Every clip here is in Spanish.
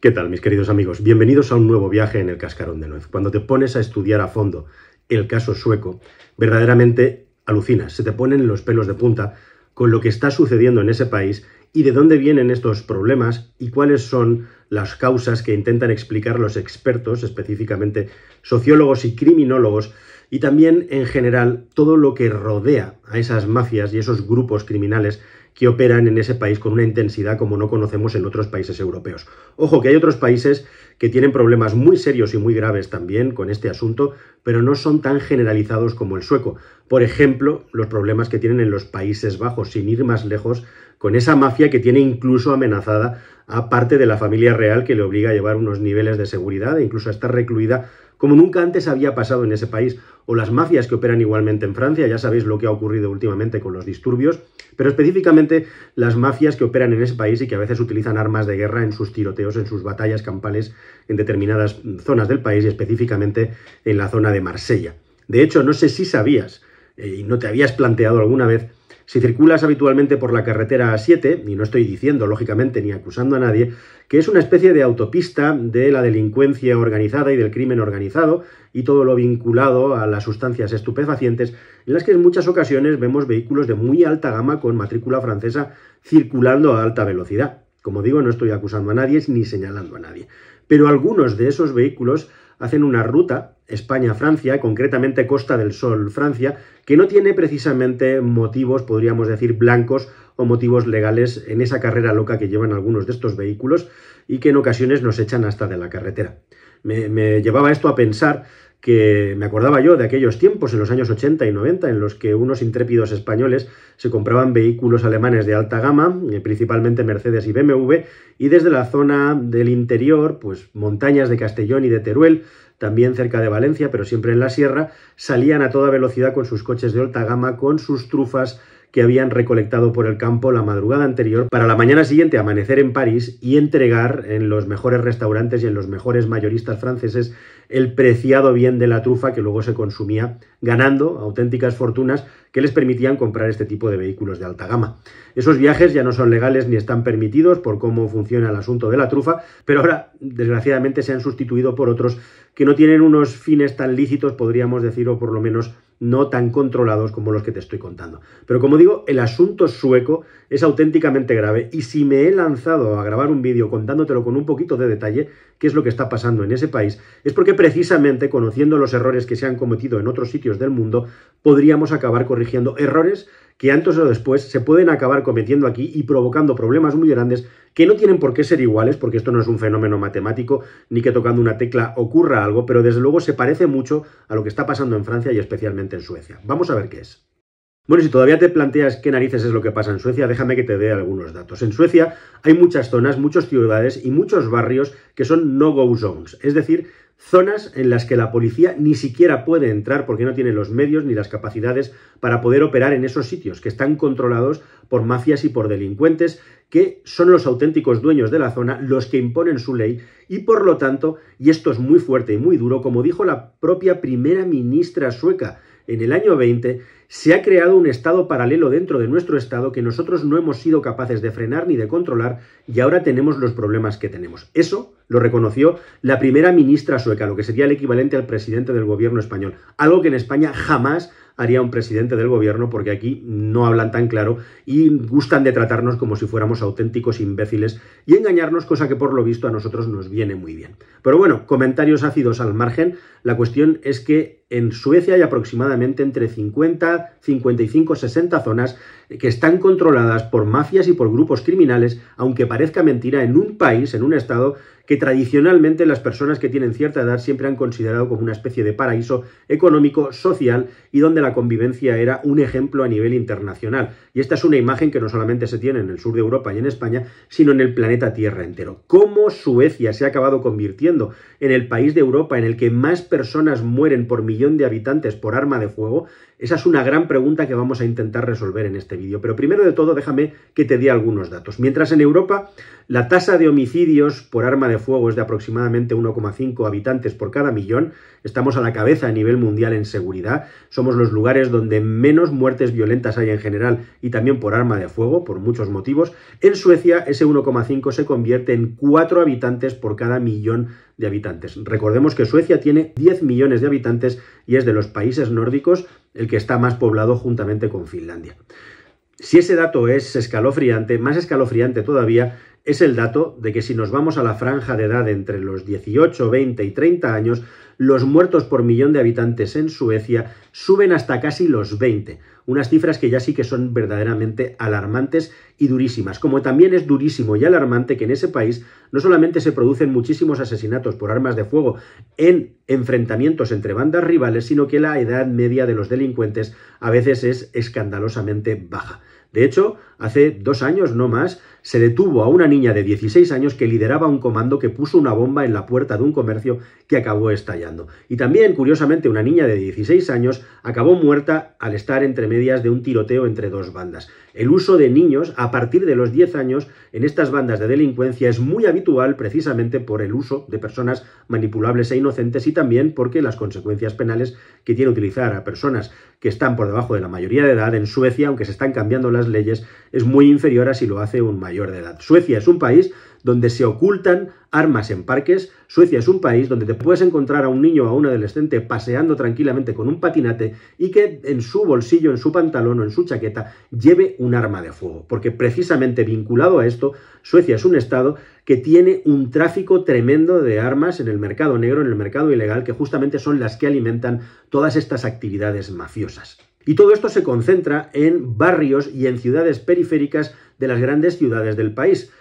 ¿Qué tal, mis queridos amigos? Bienvenidos a un nuevo viaje en el cascarón de nuez. Cuando te pones a estudiar a fondo el caso sueco, verdaderamente alucinas, se te ponen los pelos de punta con lo que está sucediendo en ese país y de dónde vienen estos problemas y cuáles son las causas que intentan explicar los expertos, específicamente sociólogos y criminólogos, y también en general todo lo que rodea a esas mafias y esos grupos criminales que operan en ese país con una intensidad como no conocemos en otros países europeos. Ojo que hay otros países que tienen problemas muy serios y muy graves también con este asunto, pero no son tan generalizados como el sueco. Por ejemplo, los problemas que tienen en los Países Bajos, sin ir más lejos, con esa mafia que tiene incluso amenazada a parte de la familia real que le obliga a llevar unos niveles de seguridad e incluso a estar recluida como nunca antes había pasado en ese país, o las mafias que operan igualmente en Francia, ya sabéis lo que ha ocurrido últimamente con los disturbios, pero específicamente las mafias que operan en ese país y que a veces utilizan armas de guerra en sus tiroteos, en sus batallas campales en determinadas zonas del país y específicamente en la zona de Marsella. De hecho, no sé si sabías eh, y no te habías planteado alguna vez si circulas habitualmente por la carretera 7, y no estoy diciendo, lógicamente, ni acusando a nadie, que es una especie de autopista de la delincuencia organizada y del crimen organizado y todo lo vinculado a las sustancias estupefacientes, en las que en muchas ocasiones vemos vehículos de muy alta gama con matrícula francesa circulando a alta velocidad. Como digo, no estoy acusando a nadie ni señalando a nadie. Pero algunos de esos vehículos hacen una ruta España-Francia, concretamente Costa del Sol, Francia, que no tiene precisamente motivos, podríamos decir, blancos o motivos legales en esa carrera loca que llevan algunos de estos vehículos y que en ocasiones nos echan hasta de la carretera. Me, llevaba esto a pensar que me acordaba yo de aquellos tiempos, en los años 80 y 90, en los que unos intrépidos españoles se compraban vehículos alemanes de alta gama, eh, principalmente Mercedes y BMW, y desde la zona del interior, pues montañas de Castellón y de Teruel, también cerca de Valencia, pero siempre en la sierra, salían a toda velocidad con sus coches de alta gama, con sus trufas, que habían recolectado por el campo la madrugada anterior para la mañana siguiente amanecer en París y entregar en los mejores restaurantes y en los mejores mayoristas franceses el preciado bien de la trufa que luego se consumía, ganando auténticas fortunas que les permitían comprar este tipo de vehículos de alta gama. Esos viajes ya no son legales ni están permitidos por cómo funciona el asunto de la trufa, pero ahora desgraciadamente se han sustituido por otros que no tienen unos fines tan lícitos, podríamos decir, o por lo menos no tan controlados como los que te estoy contando. Pero como digo, el asunto sueco es auténticamente grave y si me he lanzado a grabar un vídeo contándotelo con un poquito de detalle qué es lo que está pasando en ese país, es porque precisamente conociendo los errores que se han cometido en otros sitios del mundo, podríamos acabar corrigiendo errores que antes o después se pueden acabar cometiendo aquí y provocando problemas muy grandes que no tienen por qué ser iguales, porque esto no es un fenómeno matemático, ni que tocando una tecla ocurra algo, pero desde luego se parece mucho a lo que está pasando en Francia y especialmente en Suecia. Vamos a ver qué es. Bueno, si todavía te planteas qué narices es lo que pasa en Suecia, déjame que te dé algunos datos. En Suecia hay muchas zonas, muchas ciudades y muchos barrios que son no-go zones, es decir, zonas en las que la policía ni siquiera puede entrar porque no tiene los medios ni las capacidades para poder operar en esos sitios que están controlados por mafias y por delincuentes que son los auténticos dueños de la zona, los que imponen su ley y por lo tanto, y esto es muy fuerte y muy duro, como dijo la propia primera ministra sueca, en el año 20, se ha creado un Estado paralelo dentro de nuestro Estado que nosotros no hemos sido capaces de frenar ni de controlar y ahora tenemos los problemas que tenemos. Eso lo reconoció la primera ministra sueca, lo que sería el equivalente al presidente del gobierno español, algo que en España jamás haría un presidente del gobierno, porque aquí no hablan tan claro y gustan de tratarnos como si fuéramos auténticos imbéciles y engañarnos, cosa que por lo visto a nosotros nos viene muy bien. Pero bueno, comentarios ácidos al margen. La cuestión es que en Suecia hay aproximadamente entre 50, 55, 60 zonas que están controladas por mafias y por grupos criminales, aunque parezca mentira, en un país, en un estado que tradicionalmente las personas que tienen cierta edad siempre han considerado como una especie de paraíso económico, social y donde la convivencia era un ejemplo a nivel internacional. Y esta es una imagen que no solamente se tiene en el sur de Europa y en España, sino en el planeta Tierra entero. ¿Cómo Suecia se ha acabado convirtiendo en el país de Europa en el que más personas mueren por millón de habitantes por arma de fuego esa es una gran pregunta que vamos a intentar resolver en este vídeo. Pero primero de todo, déjame que te dé algunos datos. Mientras en Europa la tasa de homicidios por arma de fuego es de aproximadamente 1,5 habitantes por cada millón, estamos a la cabeza a nivel mundial en seguridad. Somos los lugares donde menos muertes violentas hay en general y también por arma de fuego, por muchos motivos. En Suecia ese 1,5 se convierte en 4 habitantes por cada millón de de habitantes. Recordemos que Suecia tiene 10 millones de habitantes y es de los países nórdicos el que está más poblado juntamente con Finlandia. Si ese dato es escalofriante, más escalofriante todavía es el dato de que si nos vamos a la franja de edad entre los 18, 20 y 30 años, los muertos por millón de habitantes en Suecia suben hasta casi los 20, unas cifras que ya sí que son verdaderamente alarmantes y durísimas, como también es durísimo y alarmante que en ese país no solamente se producen muchísimos asesinatos por armas de fuego en enfrentamientos entre bandas rivales, sino que la edad media de los delincuentes a veces es escandalosamente baja. De hecho, Hace dos años, no más, se detuvo a una niña de 16 años que lideraba un comando que puso una bomba en la puerta de un comercio que acabó estallando. Y también, curiosamente, una niña de 16 años acabó muerta al estar entre medias de un tiroteo entre dos bandas. El uso de niños a partir de los 10 años en estas bandas de delincuencia es muy habitual precisamente por el uso de personas manipulables e inocentes y también porque las consecuencias penales que tiene utilizar a personas que están por debajo de la mayoría de edad en Suecia, aunque se están cambiando las leyes, es muy inferior a si lo hace un mayor de edad. Suecia es un país donde se ocultan armas en parques. Suecia es un país donde te puedes encontrar a un niño o a un adolescente paseando tranquilamente con un patinate y que en su bolsillo, en su pantalón o en su chaqueta lleve un arma de fuego. Porque precisamente vinculado a esto, Suecia es un estado que tiene un tráfico tremendo de armas en el mercado negro, en el mercado ilegal, que justamente son las que alimentan todas estas actividades mafiosas. Y todo esto se concentra en barrios y en ciudades periféricas de las grandes ciudades del país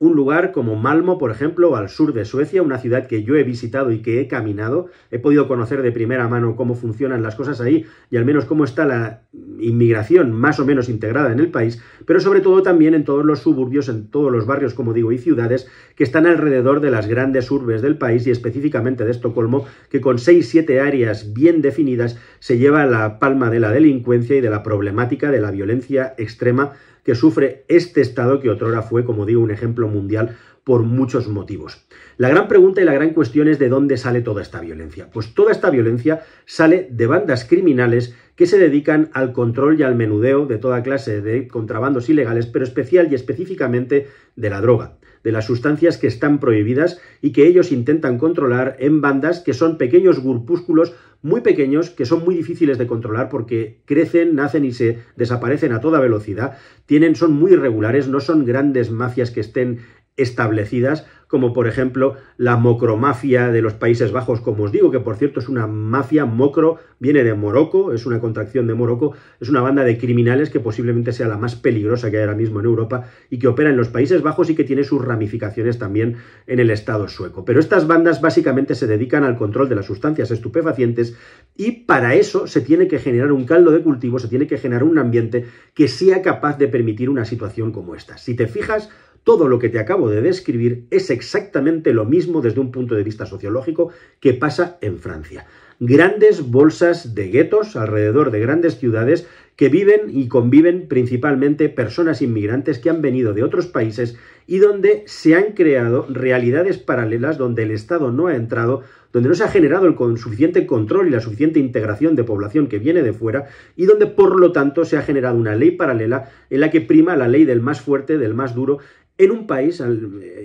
un lugar como Malmo, por ejemplo, al sur de Suecia, una ciudad que yo he visitado y que he caminado, he podido conocer de primera mano cómo funcionan las cosas ahí y al menos cómo está la inmigración más o menos integrada en el país, pero sobre todo también en todos los suburbios, en todos los barrios, como digo, y ciudades que están alrededor de las grandes urbes del país y específicamente de Estocolmo, que con 6-7 áreas bien definidas se lleva la palma de la delincuencia y de la problemática de la violencia extrema que sufre este Estado que otrora fue, como digo, un ejemplo mundial por muchos motivos. La gran pregunta y la gran cuestión es de dónde sale toda esta violencia. Pues toda esta violencia sale de bandas criminales que se dedican al control y al menudeo de toda clase de contrabandos ilegales, pero especial y específicamente de la droga de las sustancias que están prohibidas y que ellos intentan controlar en bandas que son pequeños grupúsculos muy pequeños que son muy difíciles de controlar porque crecen, nacen y se desaparecen a toda velocidad, tienen son muy irregulares, no son grandes mafias que estén establecidas, como por ejemplo la mocromafia de los Países Bajos, como os digo, que por cierto es una mafia mocro, viene de Morocco, es una contracción de Morocco, es una banda de criminales que posiblemente sea la más peligrosa que hay ahora mismo en Europa y que opera en los Países Bajos y que tiene sus ramificaciones también en el Estado sueco. Pero estas bandas básicamente se dedican al control de las sustancias estupefacientes y para eso se tiene que generar un caldo de cultivo, se tiene que generar un ambiente que sea capaz de permitir una situación como esta. Si te fijas, todo lo que te acabo de describir es exactamente lo mismo desde un punto de vista sociológico que pasa en Francia. Grandes bolsas de guetos alrededor de grandes ciudades que viven y conviven principalmente personas inmigrantes que han venido de otros países y donde se han creado realidades paralelas donde el Estado no ha entrado, donde no se ha generado el suficiente control y la suficiente integración de población que viene de fuera y donde por lo tanto se ha generado una ley paralela en la que prima la ley del más fuerte, del más duro en un país,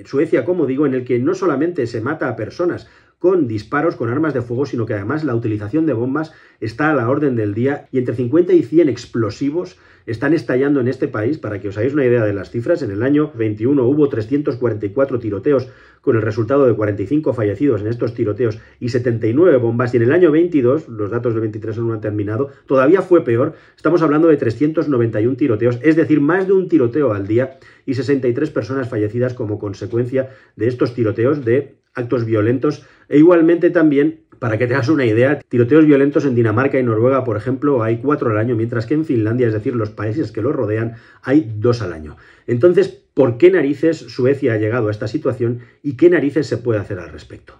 Suecia, como digo, en el que no solamente se mata a personas, con disparos, con armas de fuego, sino que además la utilización de bombas está a la orden del día y entre 50 y 100 explosivos están estallando en este país. Para que os hagáis una idea de las cifras, en el año 21 hubo 344 tiroteos con el resultado de 45 fallecidos en estos tiroteos y 79 bombas y en el año 22, los datos del 23 no han terminado, todavía fue peor, estamos hablando de 391 tiroteos, es decir, más de un tiroteo al día y 63 personas fallecidas como consecuencia de estos tiroteos de actos violentos e igualmente también para que te hagas una idea, tiroteos violentos en Dinamarca y Noruega, por ejemplo, hay cuatro al año, mientras que en Finlandia, es decir, los países que lo rodean, hay dos al año. Entonces, ¿por qué narices Suecia ha llegado a esta situación y qué narices se puede hacer al respecto?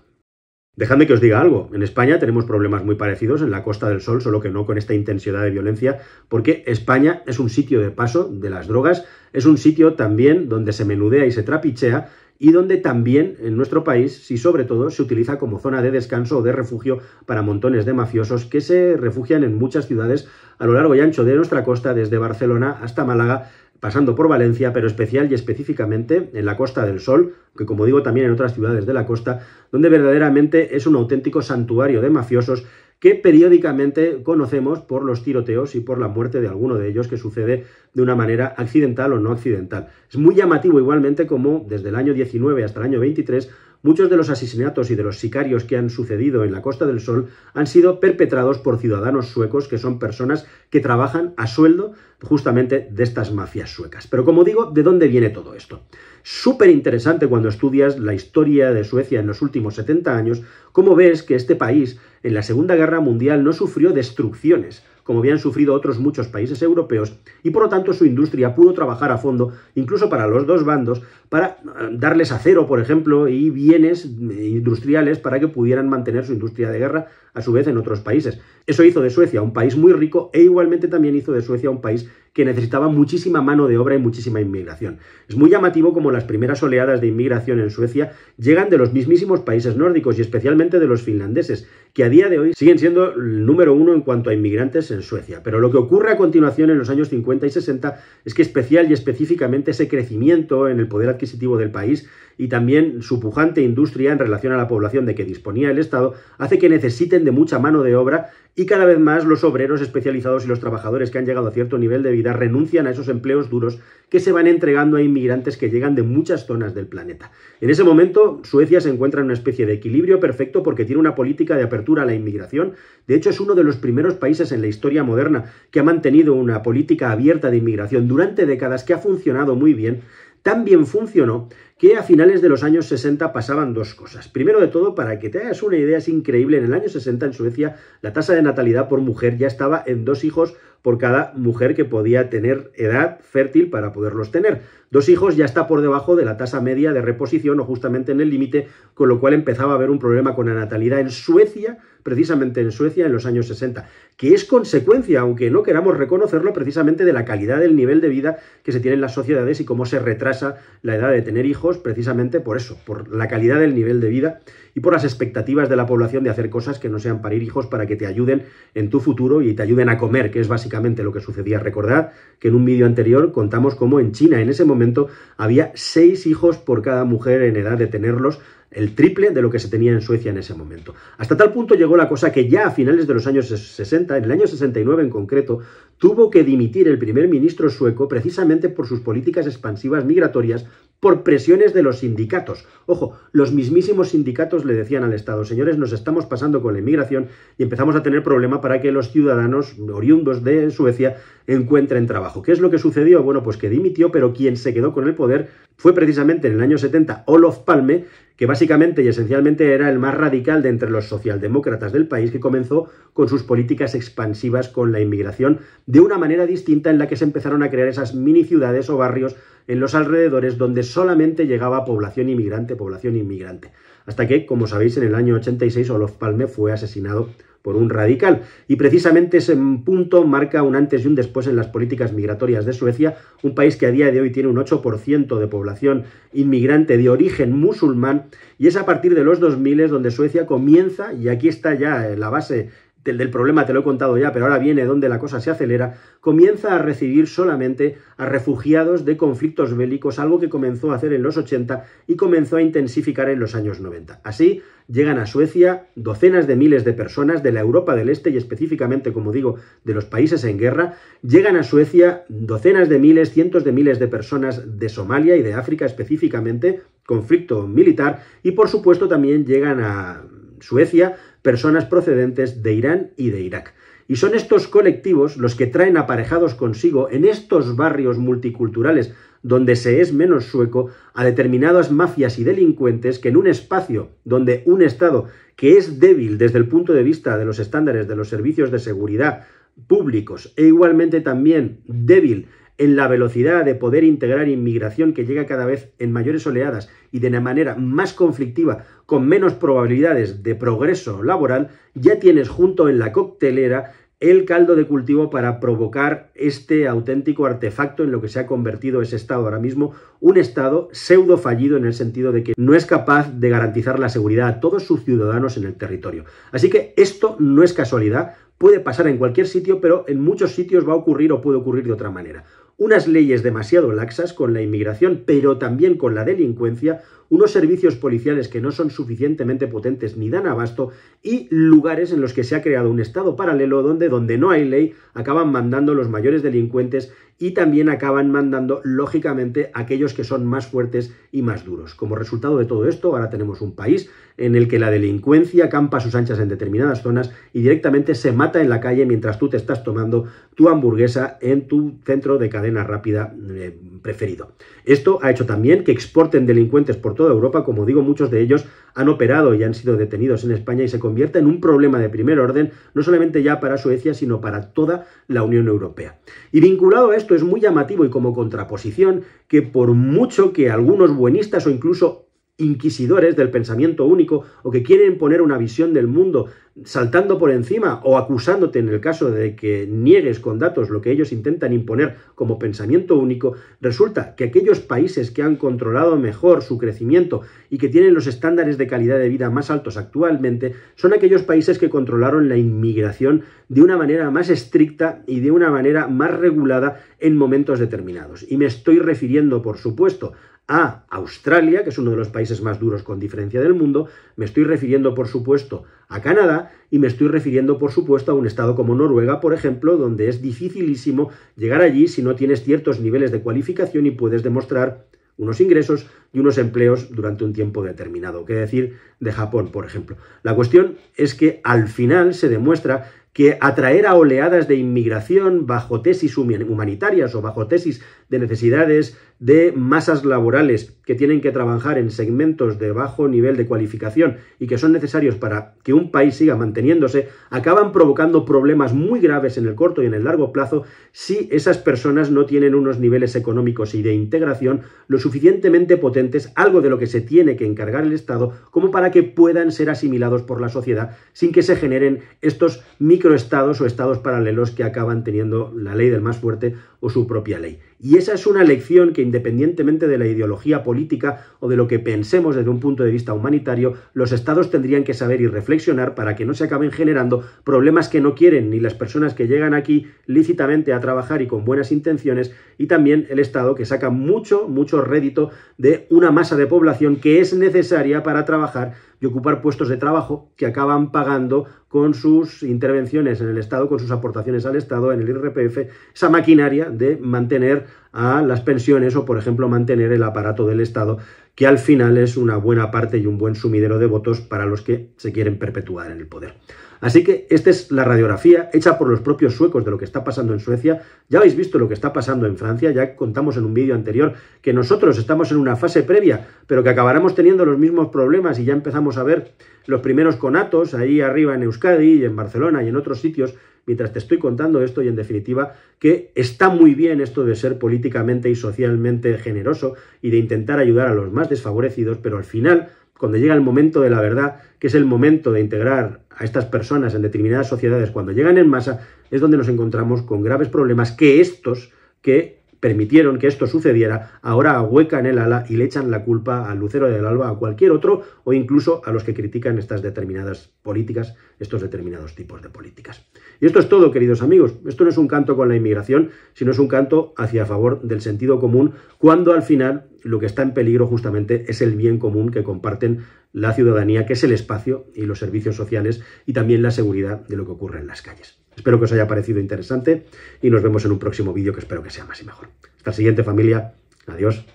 Dejadme que os diga algo. En España tenemos problemas muy parecidos en la Costa del Sol, solo que no con esta intensidad de violencia, porque España es un sitio de paso de las drogas, es un sitio también donde se menudea y se trapichea, y donde también en nuestro país, si sobre todo, se utiliza como zona de descanso o de refugio para montones de mafiosos que se refugian en muchas ciudades a lo largo y ancho de nuestra costa, desde Barcelona hasta Málaga, pasando por Valencia, pero especial y específicamente en la Costa del Sol, que como digo también en otras ciudades de la costa, donde verdaderamente es un auténtico santuario de mafiosos que periódicamente conocemos por los tiroteos y por la muerte de alguno de ellos que sucede de una manera accidental o no accidental. Es muy llamativo igualmente como desde el año 19 hasta el año 23 Muchos de los asesinatos y de los sicarios que han sucedido en la Costa del Sol han sido perpetrados por ciudadanos suecos, que son personas que trabajan a sueldo justamente de estas mafias suecas. Pero como digo, ¿de dónde viene todo esto? Súper interesante cuando estudias la historia de Suecia en los últimos 70 años, cómo ves que este país en la Segunda Guerra Mundial no sufrió destrucciones, como habían sufrido otros muchos países europeos, y por lo tanto su industria pudo trabajar a fondo, incluso para los dos bandos, para eh, darles acero, por ejemplo, y bienes eh, industriales para que pudieran mantener su industria de guerra, a su vez, en otros países. Eso hizo de Suecia un país muy rico e igualmente también hizo de Suecia un país que necesitaba muchísima mano de obra y muchísima inmigración. Es muy llamativo como las primeras oleadas de inmigración en Suecia llegan de los mismísimos países nórdicos y especialmente de los finlandeses, que a día de hoy siguen siendo el número uno en cuanto a inmigrantes en Suecia. Pero lo que ocurre a continuación en los años 50 y 60 es que especial y específicamente ese crecimiento en el poder adquisitivo del país y también su pujante industria en relación a la población de que disponía el Estado hace que necesiten de mucha mano de obra y cada vez más los obreros especializados y los trabajadores que han llegado a cierto nivel de vida renuncian a esos empleos duros que se van entregando a inmigrantes que llegan de muchas zonas del planeta. En ese momento, Suecia se encuentra en una especie de equilibrio perfecto porque tiene una política de apertura a la inmigración. De hecho, es uno de los primeros países en la historia moderna que ha mantenido una política abierta de inmigración durante décadas que ha funcionado muy bien tan bien funcionó que a finales de los años 60 pasaban dos cosas. Primero de todo, para que te hagas una idea, es increíble, en el año 60 en Suecia la tasa de natalidad por mujer ya estaba en dos hijos por cada mujer que podía tener edad fértil para poderlos tener. Dos hijos ya está por debajo de la tasa media de reposición o justamente en el límite, con lo cual empezaba a haber un problema con la natalidad en Suecia, precisamente en Suecia en los años 60, que es consecuencia, aunque no queramos reconocerlo, precisamente de la calidad del nivel de vida que se tiene en las sociedades y cómo se retrasa la edad de tener hijos precisamente por eso, por la calidad del nivel de vida y por las expectativas de la población de hacer cosas que no sean parir hijos para que te ayuden en tu futuro y te ayuden a comer, que es básicamente lo que sucedía. Recordad que en un vídeo anterior contamos cómo en China en ese momento había seis hijos por cada mujer en edad de tenerlos el triple de lo que se tenía en Suecia en ese momento. Hasta tal punto llegó la cosa que ya a finales de los años 60, en el año 69 en concreto, tuvo que dimitir el primer ministro sueco precisamente por sus políticas expansivas migratorias por presiones de los sindicatos. Ojo, los mismísimos sindicatos le decían al Estado, señores, nos estamos pasando con la inmigración y empezamos a tener problema para que los ciudadanos oriundos de Suecia encuentren trabajo. ¿Qué es lo que sucedió? Bueno, pues que dimitió, pero quien se quedó con el poder fue precisamente en el año 70 Olof Palme, que básicamente y esencialmente era el más radical de entre los socialdemócratas del país, que comenzó con sus políticas expansivas con la inmigración, de una manera distinta en la que se empezaron a crear esas mini ciudades o barrios en los alrededores donde solamente llegaba población inmigrante, población inmigrante. Hasta que, como sabéis, en el año 86 Olof Palme fue asesinado por un radical. Y precisamente ese punto marca un antes y un después en las políticas migratorias de Suecia, un país que a día de hoy tiene un 8% de población inmigrante de origen musulmán, y es a partir de los 2000 donde Suecia comienza, y aquí está ya la base del, del, problema te lo he contado ya, pero ahora viene donde la cosa se acelera, comienza a recibir solamente a refugiados de conflictos bélicos, algo que comenzó a hacer en los 80 y comenzó a intensificar en los años 90. Así, llegan a Suecia docenas de miles de personas de la Europa del Este y específicamente, como digo, de los países en guerra, llegan a Suecia docenas de miles, cientos de miles de personas de Somalia y de África específicamente, conflicto militar, y por supuesto también llegan a Suecia personas procedentes de Irán y de Irak. Y son estos colectivos los que traen aparejados consigo en estos barrios multiculturales donde se es menos sueco a determinadas mafias y delincuentes que en un espacio donde un Estado que es débil desde el punto de vista de los estándares de los servicios de seguridad públicos e igualmente también débil en la velocidad de poder integrar inmigración que llega cada vez en mayores oleadas y de una manera más conflictiva, con menos probabilidades de progreso laboral, ya tienes junto en la coctelera el caldo de cultivo para provocar este auténtico artefacto en lo que se ha convertido ese Estado ahora mismo, un Estado pseudo fallido en el sentido de que no es capaz de garantizar la seguridad a todos sus ciudadanos en el territorio. Así que esto no es casualidad, puede pasar en cualquier sitio, pero en muchos sitios va a ocurrir o puede ocurrir de otra manera unas leyes demasiado laxas con la inmigración, pero también con la delincuencia, unos servicios policiales que no son suficientemente potentes ni dan abasto, y lugares en los que se ha creado un estado paralelo donde donde no hay ley acaban mandando los mayores delincuentes y también acaban mandando, lógicamente, aquellos que son más fuertes y más duros. Como resultado de todo esto, ahora tenemos un país en el que la delincuencia campa a sus anchas en determinadas zonas y directamente se mata en la calle mientras tú te estás tomando tu hamburguesa en tu centro de cadena rápida. Eh, preferido. Esto ha hecho también que exporten delincuentes por toda Europa, como digo, muchos de ellos han operado y han sido detenidos en España y se convierta en un problema de primer orden, no solamente ya para Suecia, sino para toda la Unión Europea. Y vinculado a esto es muy llamativo y como contraposición que por mucho que algunos buenistas o incluso inquisidores del pensamiento único o que quieren poner una visión del mundo saltando por encima o acusándote en el caso de que niegues con datos lo que ellos intentan imponer como pensamiento único, resulta que aquellos países que han controlado mejor su crecimiento y que tienen los estándares de calidad de vida más altos actualmente son aquellos países que controlaron la inmigración de una manera más estricta y de una manera más regulada en momentos determinados. Y me estoy refiriendo, por supuesto, a Australia, que es uno de los países más duros con diferencia del mundo, me estoy refiriendo por supuesto a Canadá y me estoy refiriendo por supuesto a un estado como Noruega, por ejemplo, donde es dificilísimo llegar allí si no tienes ciertos niveles de cualificación y puedes demostrar unos ingresos y unos empleos durante un tiempo determinado, qué decir de Japón, por ejemplo. La cuestión es que al final se demuestra que atraer a oleadas de inmigración bajo tesis humanitarias o bajo tesis de necesidades de masas laborales que tienen que trabajar en segmentos de bajo nivel de cualificación y que son necesarios para que un país siga manteniéndose, acaban provocando problemas muy graves en el corto y en el largo plazo si esas personas no tienen unos niveles económicos y de integración lo suficientemente potentes, algo de lo que se tiene que encargar el Estado, como para que puedan ser asimilados por la sociedad sin que se generen estos microestados o estados paralelos que acaban teniendo la ley del más fuerte o su propia ley. Y esa es una lección que independientemente de la ideología política o de lo que pensemos desde un punto de vista humanitario, los estados tendrían que saber y reflexionar para que no se acaben generando problemas que no quieren ni las personas que llegan aquí lícitamente a trabajar y con buenas intenciones, y también el Estado que saca mucho, mucho rédito de una masa de población que es necesaria para trabajar y ocupar puestos de trabajo que acaban pagando con sus intervenciones en el Estado, con sus aportaciones al Estado, en el IRPF, esa maquinaria de mantener a las pensiones o, por ejemplo, mantener el aparato del Estado, que al final es una buena parte y un buen sumidero de votos para los que se quieren perpetuar en el poder. Así que esta es la radiografía hecha por los propios suecos de lo que está pasando en Suecia. Ya habéis visto lo que está pasando en Francia, ya contamos en un vídeo anterior que nosotros estamos en una fase previa, pero que acabaremos teniendo los mismos problemas y ya empezamos a ver los primeros conatos ahí arriba en Euskadi y en Barcelona y en otros sitios mientras te estoy contando esto y en definitiva que está muy bien esto de ser políticamente y socialmente generoso y de intentar ayudar a los más desfavorecidos, pero al final, cuando llega el momento de la verdad, que es el momento de integrar a estas personas en determinadas sociedades, cuando llegan en masa, es donde nos encontramos con graves problemas que estos que permitieron que esto sucediera, ahora ahuecan el ala y le echan la culpa al Lucero del Alba, a cualquier otro, o incluso a los que critican estas determinadas políticas, estos determinados tipos de políticas. Y esto es todo, queridos amigos. Esto no es un canto con la inmigración, sino es un canto hacia favor del sentido común, cuando al final lo que está en peligro justamente es el bien común que comparten la ciudadanía, que es el espacio y los servicios sociales y también la seguridad de lo que ocurre en las calles. Espero que os haya parecido interesante y nos vemos en un próximo vídeo que espero que sea más y mejor. Hasta el siguiente familia. Adiós.